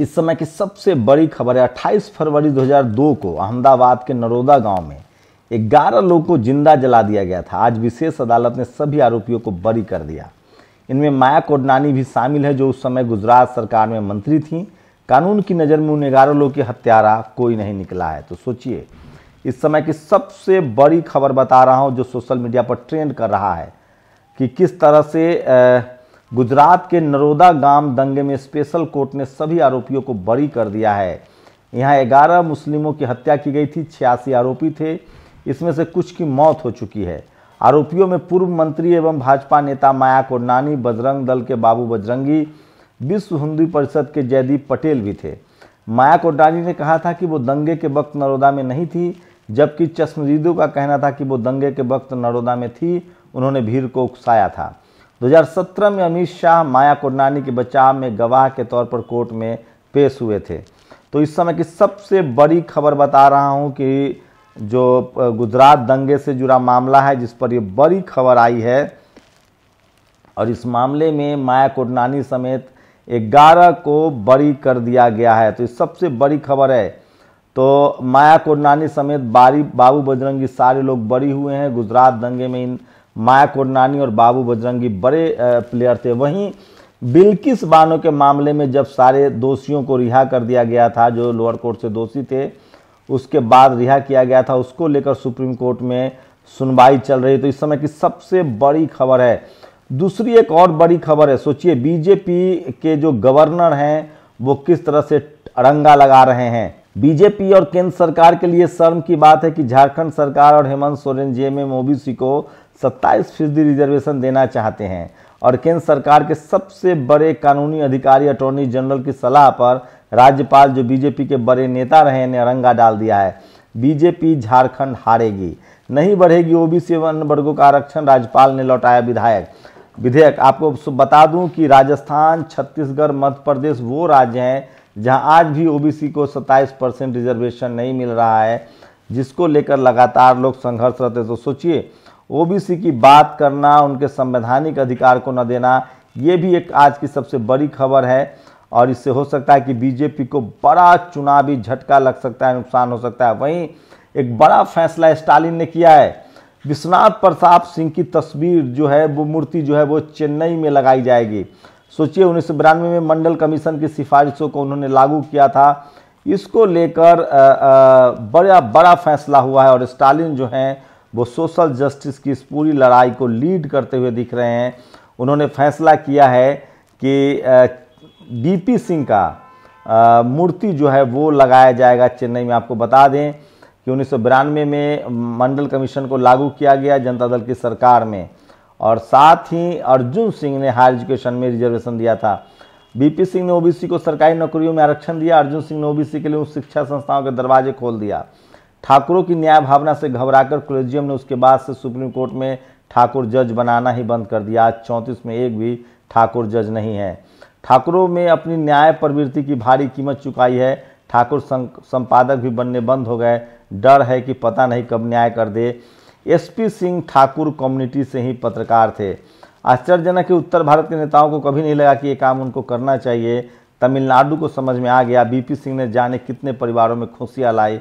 इस समय की सबसे बड़ी खबर है 28 फरवरी 2002 को अहमदाबाद के नरोदा गांव में 11 लोगों को जिंदा जला दिया गया था आज विशेष अदालत ने सभी आरोपियों को बरी कर दिया इनमें माया कोडनानी भी शामिल है जो उस समय गुजरात सरकार में मंत्री थी कानून की नज़र में उन ग्यारह लोगों की हत्यारा कोई नहीं निकला है तो सोचिए इस समय की सबसे बड़ी खबर बता रहा हूँ जो सोशल मीडिया पर ट्रेंड कर रहा है कि किस तरह से आ, गुजरात के नरोदा गांव दंगे में स्पेशल कोर्ट ने सभी आरोपियों को बरी कर दिया है यहाँ ग्यारह मुस्लिमों की हत्या की गई थी छियासी आरोपी थे इसमें से कुछ की मौत हो चुकी है आरोपियों में पूर्व मंत्री एवं भाजपा नेता माया कोडनानी बजरंग दल के बाबू बजरंगी विश्व हिंदू परिषद के जयदीप पटेल भी थे माया कोडनानी ने कहा था कि वो दंगे के वक्त नरोदा में नहीं थी जबकि चश्मदीदों का कहना था कि वो दंगे के वक्त नरोदा में थी उन्होंने भीड़ को उकसाया था 2017 में अमित शाह माया कुरनानी के बचाव में गवाह के तौर पर कोर्ट में पेश हुए थे तो इस समय की सबसे बड़ी खबर बता रहा हूँ कि जो गुजरात दंगे से जुड़ा मामला है जिस पर ये बड़ी खबर आई है और इस मामले में माया कुरनानी समेत ग्यारह को बरी कर दिया गया है तो इस सबसे बड़ी खबर है तो माया कुरनानी समेत बारी बाबू बजरंगी सारे लोग बरी हुए हैं गुजरात दंगे में इन माया कुरनानी और बाबू बजरंगी बड़े प्लेयर थे वहीं बिल्किस बानो के मामले में जब सारे दोषियों को रिहा कर दिया गया था जो लोअर कोर्ट से दोषी थे उसके बाद रिहा किया गया था उसको लेकर सुप्रीम कोर्ट में सुनवाई चल रही तो इस समय की सबसे बड़ी खबर है दूसरी एक और बड़ी खबर है सोचिए बीजेपी के जो गवर्नर हैं वो किस तरह से अड़ंगा लगा रहे हैं बीजेपी और केंद्र सरकार के लिए शर्म की बात है कि झारखंड सरकार और हेमंत सोरेन एम ओबीसी को सत्ताईस फीसदी रिजर्वेशन देना चाहते हैं और केंद्र सरकार के सबसे बड़े कानूनी अधिकारी अटॉर्नी जनरल की सलाह पर राज्यपाल जो बीजेपी के बड़े नेता रहे ने रंगा डाल दिया है बीजेपी झारखंड हारेगी नहीं बढ़ेगी ओबीसी एवं अन्य वर्गों का आरक्षण राज्यपाल ने लौटाया विधायक विधेयक आपको बता दूं कि राजस्थान छत्तीसगढ़ मध्य प्रदेश वो राज्य हैं जहां आज भी ओबीसी को 27 परसेंट रिजर्वेशन नहीं मिल रहा है जिसको लेकर लगातार लोग संघर्षरत है तो सोचिए ओबीसी की बात करना उनके संवैधानिक अधिकार को न देना ये भी एक आज की सबसे बड़ी खबर है और इससे हो सकता है कि बीजेपी को बड़ा चुनावी झटका लग सकता है नुकसान हो सकता है वहीं एक बड़ा फैसला स्टालिन ने किया है विश्वनाथ प्रताप सिंह की तस्वीर जो है वो मूर्ति जो है वो चेन्नई में लगाई जाएगी सोचिए उन्नीस में मंडल कमीशन की सिफारिशों को उन्होंने लागू किया था इसको लेकर बड़ा बड़ा फैसला हुआ है और स्टालिन जो हैं वो सोशल जस्टिस की इस पूरी लड़ाई को लीड करते हुए दिख रहे हैं उन्होंने फैसला किया है कि डीपी सिंह का मूर्ति जो है वो लगाया जाएगा चेन्नई में आपको बता दें कि उन्नीस में मंडल कमीशन को लागू किया गया जनता दल की सरकार में और साथ ही अर्जुन सिंह ने हायर एजुकेशन में रिजर्वेशन दिया था बीपी सिंह ने ओबीसी को सरकारी नौकरियों में आरक्षण दिया अर्जुन सिंह ने ओबीसी के लिए उस शिक्षा संस्थाओं के दरवाजे खोल दिया ठाकुरों की न्याय भावना से घबराकर कोलेजियम ने उसके बाद से सुप्रीम कोर्ट में ठाकुर जज बनाना ही बंद कर दिया आज चौंतीस में एक भी ठाकुर जज नहीं है ठाकुरों में अपनी न्याय प्रवृत्ति की भारी कीमत चुकाई है ठाकुर संपादक भी बनने बंद हो गए डर है कि पता नहीं कब न्याय कर दे एसपी सिंह ठाकुर कम्युनिटी से ही पत्रकार थे आश्चर्यजनक उत्तर भारत के नेताओं को कभी नहीं लगा कि ये काम उनको करना चाहिए तमिलनाडु को समझ में आ गया बीपी सिंह ने जाने कितने परिवारों में खुशियाँ लाई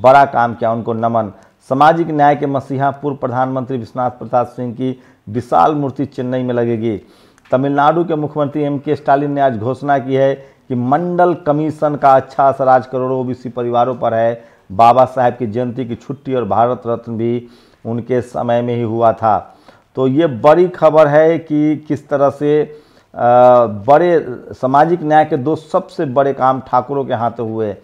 बड़ा काम किया उनको नमन सामाजिक न्याय के मसीहा पूर्व प्रधानमंत्री विश्वनाथ प्रसाद सिंह की विशाल मूर्ति चेन्नई में लगेगी तमिलनाडु के मुख्यमंत्री एम के स्टालिन ने आज घोषणा की है कि मंडल कमीशन का अच्छा असर आज करोड़ों ओबीसी परिवारों पर है बाबा साहेब की जयंती की छुट्टी और भारत रत्न भी उनके समय में ही हुआ था तो ये बड़ी खबर है कि किस तरह से बड़े सामाजिक न्याय के दो सबसे बड़े काम ठाकुरों के हाथ हुए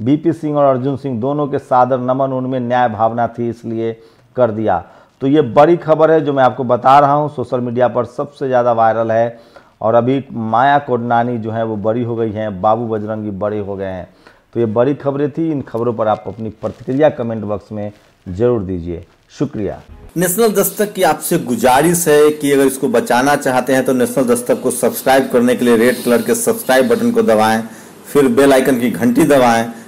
बीपी सिंह और अर्जुन सिंह दोनों के सादर नमन उनमें न्याय भावना थी इसलिए कर दिया तो ये बड़ी खबर है जो मैं आपको बता रहा हूँ सोशल मीडिया पर सबसे ज़्यादा वायरल है और अभी माया कोडनानी जो है वो बड़ी हो गई हैं बाबू बजरंगी बड़े हो गए हैं तो ये बड़ी खबरें थी इन खबरों पर आप अपनी प्रतिक्रिया कमेंट बॉक्स में जरूर दीजिए शुक्रिया नेशनल दस्तक की आपसे गुजारिश है कि अगर इसको बचाना चाहते हैं तो नेशनल दस्तक को सब्सक्राइब करने के लिए रेड कलर के सब्सक्राइब बटन को दबाएं फिर बेल आइकन की घंटी दबाएं